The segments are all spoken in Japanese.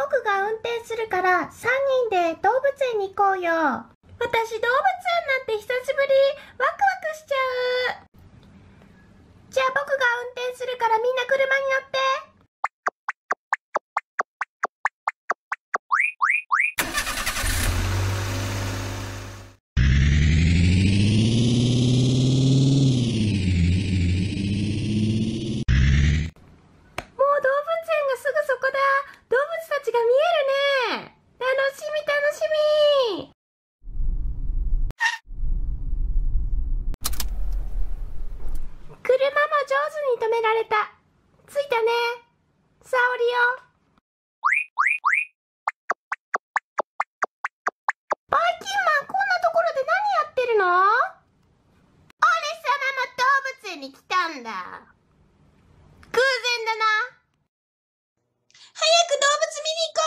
僕が運転するから3人で動物園に行こうよ。私動物園なんて久しぶり。ワクワクしちゃう。じゃあ僕が運転するからみんな車にめられた着いたね沙織よバイキンマンこんなところで何やってるの俺様も動物園に来たんだ偶然だな早く動物見に行こ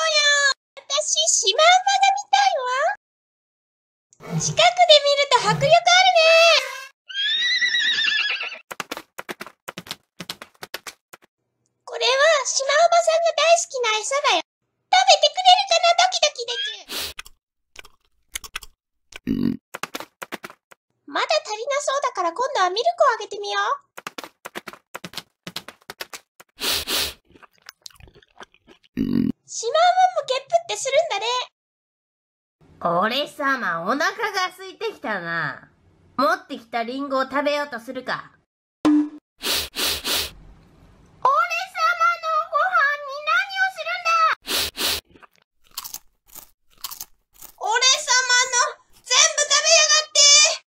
うよ私シマウマが見たいわ近くで見ると迫力あるねシマウマさんが大好きな餌だよ。食べてくれるかなドキドキでちゅ。まだ足りなそうだから今度はミルクをあげてみよう。シマウマもゲップってするんだね。俺様、お腹が空いてきたな。持ってきたリンゴを食べようとするか。